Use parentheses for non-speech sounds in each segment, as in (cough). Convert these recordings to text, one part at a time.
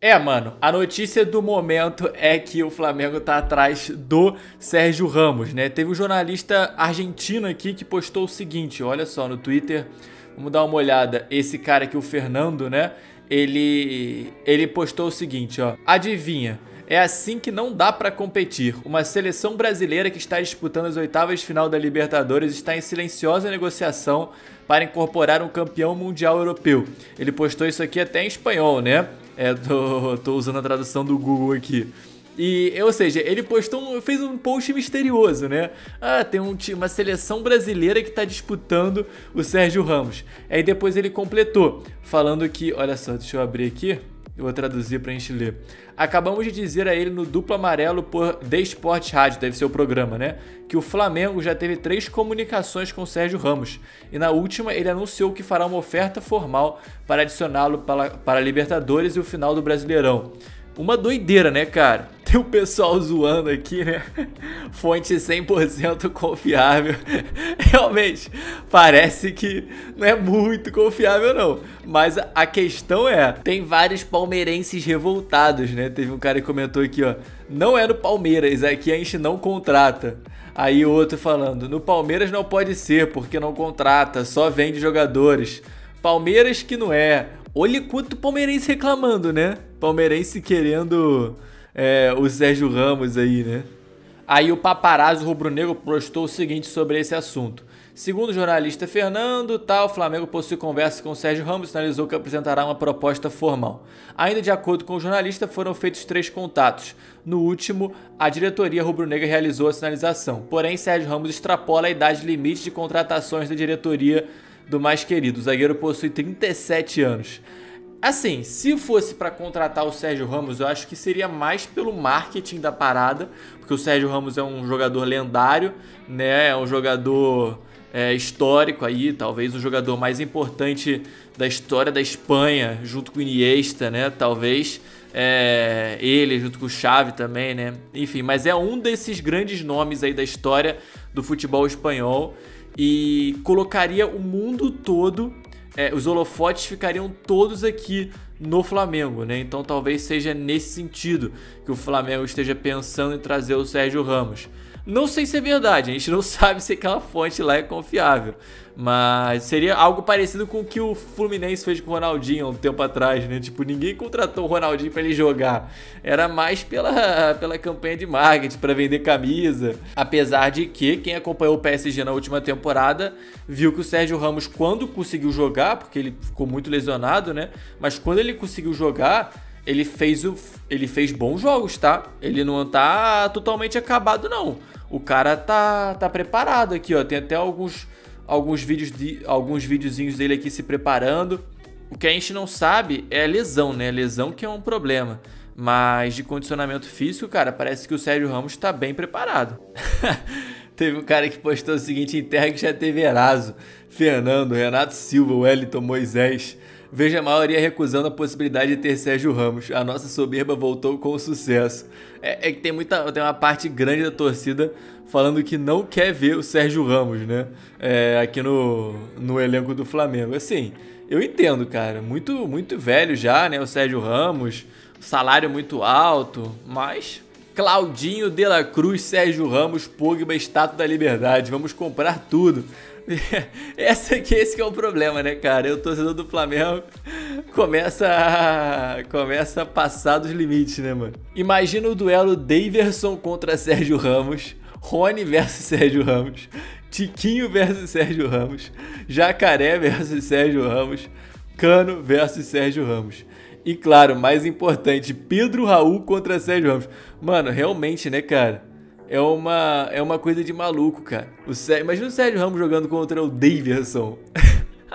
É, mano, a notícia do momento é que o Flamengo tá atrás do Sérgio Ramos, né? Teve um jornalista argentino aqui que postou o seguinte, olha só no Twitter, vamos dar uma olhada, esse cara aqui, o Fernando, né? Ele ele postou o seguinte, ó. Adivinha? É assim que não dá para competir. Uma seleção brasileira que está disputando as oitavas de final da Libertadores está em silenciosa negociação para incorporar um campeão mundial europeu. Ele postou isso aqui até em espanhol, né? É tô usando a tradução do Google aqui. E, ou seja, ele postou fez um post misterioso, né? Ah, tem um, uma seleção brasileira que está disputando o Sérgio Ramos. Aí depois ele completou, falando que, olha só, deixa eu abrir aqui. Eu vou traduzir pra gente ler. Acabamos de dizer a ele no duplo amarelo por The Sport Rádio, deve ser o programa, né? Que o Flamengo já teve três comunicações com o Sérgio Ramos. E na última ele anunciou que fará uma oferta formal para adicioná-lo para, para Libertadores e o final do Brasileirão. Uma doideira, né, cara? (laughs) Tem o pessoal zoando aqui, né? (laughs) Fonte 100% confiável. (laughs) Realmente, parece que não é muito confiável, não. Mas a questão é, tem vários palmeirenses revoltados, né? Teve um cara que comentou aqui, ó. Não é no Palmeiras, aqui é a gente não contrata. Aí outro falando, no Palmeiras não pode ser, porque não contrata, só vende jogadores. Palmeiras que não é. Olha quanto palmeirense reclamando, né? Palmeirense querendo é, o Sérgio Ramos aí, né? Aí o paparazzo rubro-negro postou o seguinte sobre esse assunto. Segundo o jornalista Fernando, tal, o Flamengo possui conversa com o Sérgio Ramos e sinalizou que apresentará uma proposta formal. Ainda de acordo com o jornalista, foram feitos três contatos. No último, a diretoria rubro-negra realizou a sinalização. Porém, Sérgio Ramos extrapola a idade limite de contratações da diretoria do mais querido. O zagueiro possui 37 anos. Assim, se fosse para contratar o Sérgio Ramos, eu acho que seria mais pelo marketing da parada, porque o Sérgio Ramos é um jogador lendário, né? É um jogador é, histórico aí, talvez o jogador mais importante da história da Espanha, junto com o Iniesta, né? Talvez é, ele, junto com o Xavi também, né? Enfim, mas é um desses grandes nomes aí da história do futebol espanhol e colocaria o mundo todo é, os holofotes ficariam todos aqui no Flamengo, né? Então talvez seja nesse sentido que o Flamengo esteja pensando em trazer o Sérgio Ramos. Não sei se é verdade, a gente não (laughs) sabe se aquela fonte lá é confiável. Mas seria algo parecido com o que o Fluminense fez com o Ronaldinho há um tempo atrás, né? Tipo, ninguém contratou o Ronaldinho para ele jogar. Era mais pela, pela campanha de marketing, para vender camisa. Apesar de que quem acompanhou o PSG na última temporada viu que o Sérgio Ramos, quando conseguiu jogar, porque ele ficou muito lesionado, né? Mas quando ele conseguiu jogar ele fez, o, ele fez bons jogos, tá? Ele não tá totalmente acabado, não o cara tá, tá preparado aqui, ó. Tem até alguns, alguns vídeos de alguns videozinhos dele aqui se preparando. O que a gente não sabe é lesão, né? Lesão que é um problema. Mas de condicionamento físico, cara, parece que o Sérgio Ramos está bem preparado. (laughs) teve um cara que postou o seguinte em terra que já teve Eraso. Fernando, Renato Silva, Wellington, Moisés. Veja a maioria recusando a possibilidade de ter Sérgio Ramos. A nossa soberba voltou com sucesso. É, é que tem, muita, tem uma parte grande da torcida falando que não quer ver o Sérgio Ramos, né? É, aqui no, no elenco do Flamengo. Assim, eu entendo, cara. Muito, muito velho já, né? O Sérgio Ramos. Salário muito alto. Mas Claudinho de la Cruz, Sérgio Ramos, Pogba, Estátua da Liberdade. Vamos comprar tudo. (laughs) Esse aqui, esse que é o problema, né, cara? Eu, torcedor do Flamengo, começa a, começa a passar dos limites, né, mano? Imagina o duelo Daverson contra Sérgio Ramos, Rony versus Sérgio Ramos, Tiquinho versus Sérgio Ramos, Jacaré versus Sérgio Ramos, Cano versus Sérgio Ramos. E claro, mais importante, Pedro Raul contra Sérgio Ramos. Mano, realmente, né, cara? É uma, é uma coisa de maluco, cara. O Sérgio, imagina o Sérgio Ramos jogando contra o Davidson.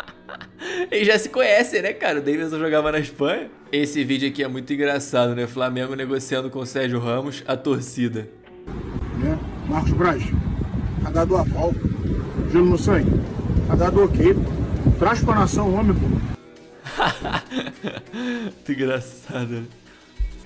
(laughs) Eles já se conhecem, né, cara? O Davidson jogava na Espanha. Esse vídeo aqui é muito engraçado, né? Flamengo negociando com o Sérgio Ramos, a torcida. Né? Marcos Braz, tá dado aval. Gelo no sangue, tá dado ok. Traz pra nação homem, pô. (laughs) que engraçado.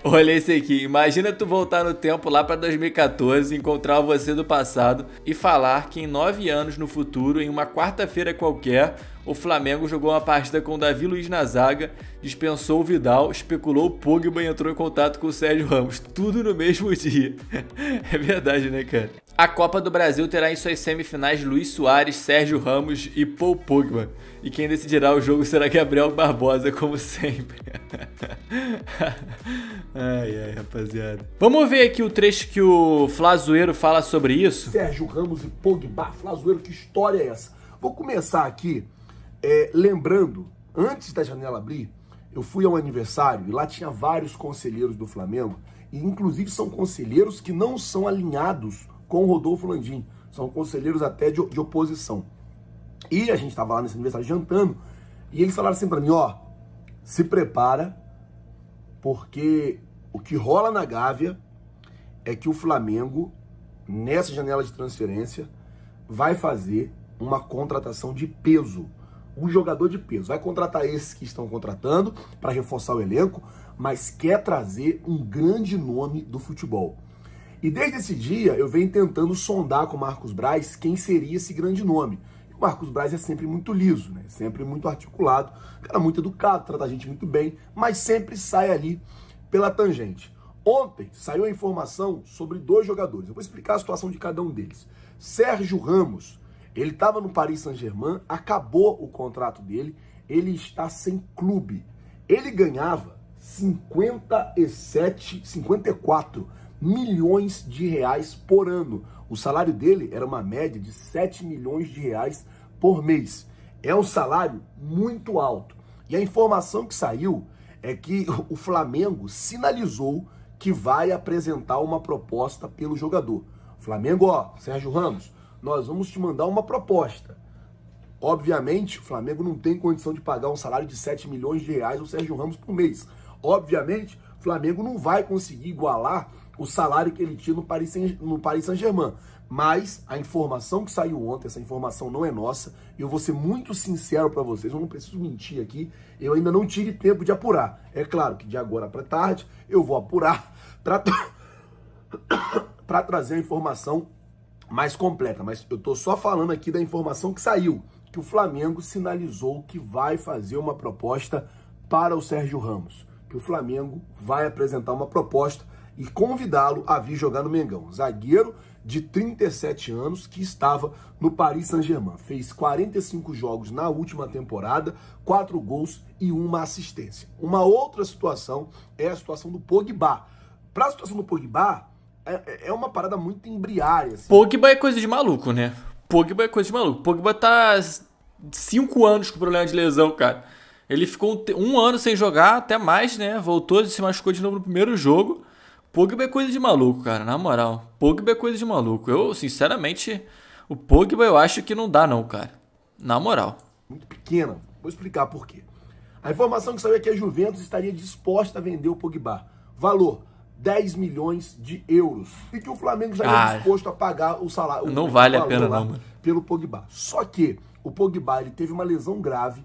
Olha esse aqui. Imagina tu voltar no tempo lá para 2014, encontrar você do passado e falar que em nove anos no futuro, em uma quarta-feira qualquer, o Flamengo jogou uma partida com o Davi Luiz na zaga, dispensou o Vidal, especulou o Pogba e entrou em contato com o Sérgio Ramos. Tudo no mesmo (laughs) dia. É verdade, né, cara? A Copa do Brasil terá em suas semifinais Luiz Soares, Sérgio Ramos e Paul Pogba. E quem decidirá o jogo será Gabriel Barbosa, como (laughs) sempre. ai, ai, rapaziada. Vamos ver aqui o trecho que o Flazoeiro fala sobre isso. Sérgio Ramos e Pogba. Flazoeiro, que história é essa? Vou começar aqui é, lembrando, antes da janela abrir, eu fui a um aniversário e lá tinha vários conselheiros do Flamengo. E inclusive são conselheiros que não são alinhados com Rodolfo Landim. São conselheiros até de, de oposição. E a gente estava lá nesse aniversário jantando, e eles falaram assim para mim, ó, se prepara, porque o que rola na Gávea é que o Flamengo, nessa janela de transferência, vai fazer uma contratação de peso. Um jogador de peso. Vai contratar esses que estão contratando para reforçar o elenco, mas quer trazer um grande nome do futebol. E desde esse dia eu venho tentando sondar com o Marcos Braz quem seria esse grande nome. E o Marcos Braz é sempre muito liso, né? sempre muito articulado, cara muito educado, trata a gente muito bem, mas sempre sai ali pela tangente. Ontem saiu a informação sobre dois jogadores. Eu vou explicar a situação de cada um deles. Sérgio Ramos, ele estava no Paris Saint-Germain, acabou o contrato dele, ele está sem clube. Ele ganhava 57, 54 milhões de reais por ano. O salário dele era uma média de 7 milhões de reais por mês. É um salário muito alto. E a informação que saiu é que o Flamengo sinalizou que vai apresentar uma proposta pelo jogador. Flamengo, ó, Sérgio Ramos, nós vamos te mandar uma proposta. Obviamente, o Flamengo não tem condição de pagar um salário de 7 milhões de reais ao Sérgio Ramos por mês. Obviamente, o Flamengo não vai conseguir igualar o salário que ele tinha no Paris, no Paris Saint-Germain. Mas a informação que saiu ontem, essa informação não é nossa, e eu vou ser muito sincero para vocês, eu não preciso mentir aqui, eu ainda não tive tempo de apurar. É claro que de agora para tarde eu vou apurar (laughs) para para (coughs) trazer a informação mais completa, mas eu tô só falando aqui da informação que saiu, que o Flamengo sinalizou que vai fazer uma proposta para o Sérgio Ramos, que o Flamengo vai apresentar uma proposta e convidá-lo a vir jogar no Mengão. Zagueiro de 37 anos que estava no Paris Saint-Germain. Fez 45 jogos na última temporada, 4 gols e uma assistência. Uma outra situação é a situação do Pogba. Para a situação do Pogba, é, é, é uma parada muito embriária. Assim. Pogba é coisa de maluco, né? Pogba é coisa de maluco. Pogba tá 5 anos com problema de lesão, cara. Ele ficou um ano sem jogar, até mais, né? Voltou e se machucou de novo no primeiro jogo. Pogba é coisa de maluco, cara, na moral. Pogba é coisa de maluco. Eu, sinceramente, o Pogba eu acho que não dá não, cara. Na moral. Muito pequena. Vou explicar por quê. A informação que saiu é que a Juventus estaria disposta a vender o Pogba. Valor 10 milhões de euros. E que o Flamengo já ah, é disposto a pagar o salário. Não o vale a pena não, mano. Pelo Pogba. Só que o Pogba ele teve uma lesão grave.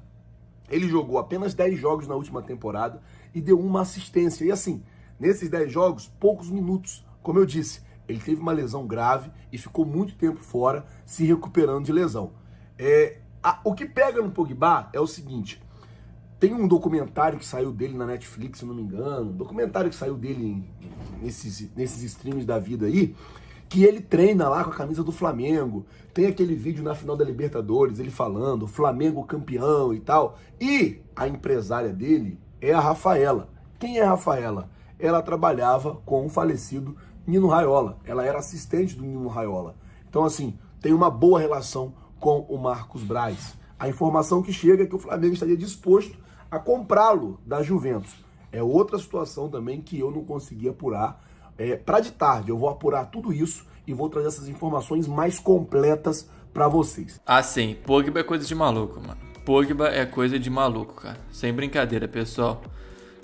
Ele jogou apenas 10 jogos na última temporada e deu uma assistência. E assim, Nesses 10 jogos, poucos minutos. Como eu disse, ele teve uma lesão grave e ficou muito tempo fora, se recuperando de lesão. É, a, o que pega no Pogba é o seguinte: tem um documentário que saiu dele na Netflix, se não me engano, um documentário que saiu dele em, nesses, nesses streams da vida aí, que ele treina lá com a camisa do Flamengo. Tem aquele vídeo na final da Libertadores, ele falando, Flamengo campeão e tal. E a empresária dele é a Rafaela. Quem é a Rafaela? ela trabalhava com o falecido Nino Raiola. Ela era assistente do Nino Raiola. Então, assim, tem uma boa relação com o Marcos Braz. A informação que chega é que o Flamengo estaria disposto a comprá-lo da Juventus. É outra situação também que eu não consegui apurar. É, para de tarde, eu vou apurar tudo isso e vou trazer essas informações mais completas para vocês. Ah, sim. Pogba é coisa de maluco, mano. Pogba é coisa de maluco, cara. Sem brincadeira, pessoal.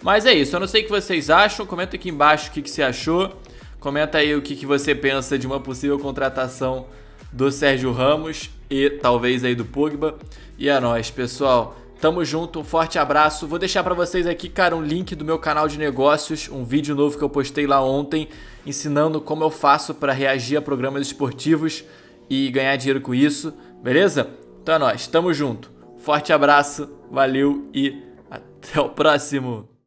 Mas é isso, eu não sei o que vocês acham, comenta aqui embaixo o que, que você achou, comenta aí o que, que você pensa de uma possível contratação do Sérgio Ramos e talvez aí do Pogba. E é nóis, pessoal. Tamo junto, um forte abraço. Vou deixar para vocês aqui, cara, um link do meu canal de negócios, um vídeo novo que eu postei lá ontem, ensinando como eu faço para reagir a programas esportivos e ganhar dinheiro com isso, beleza? Então é nóis, tamo junto. Forte abraço, valeu e até o próximo!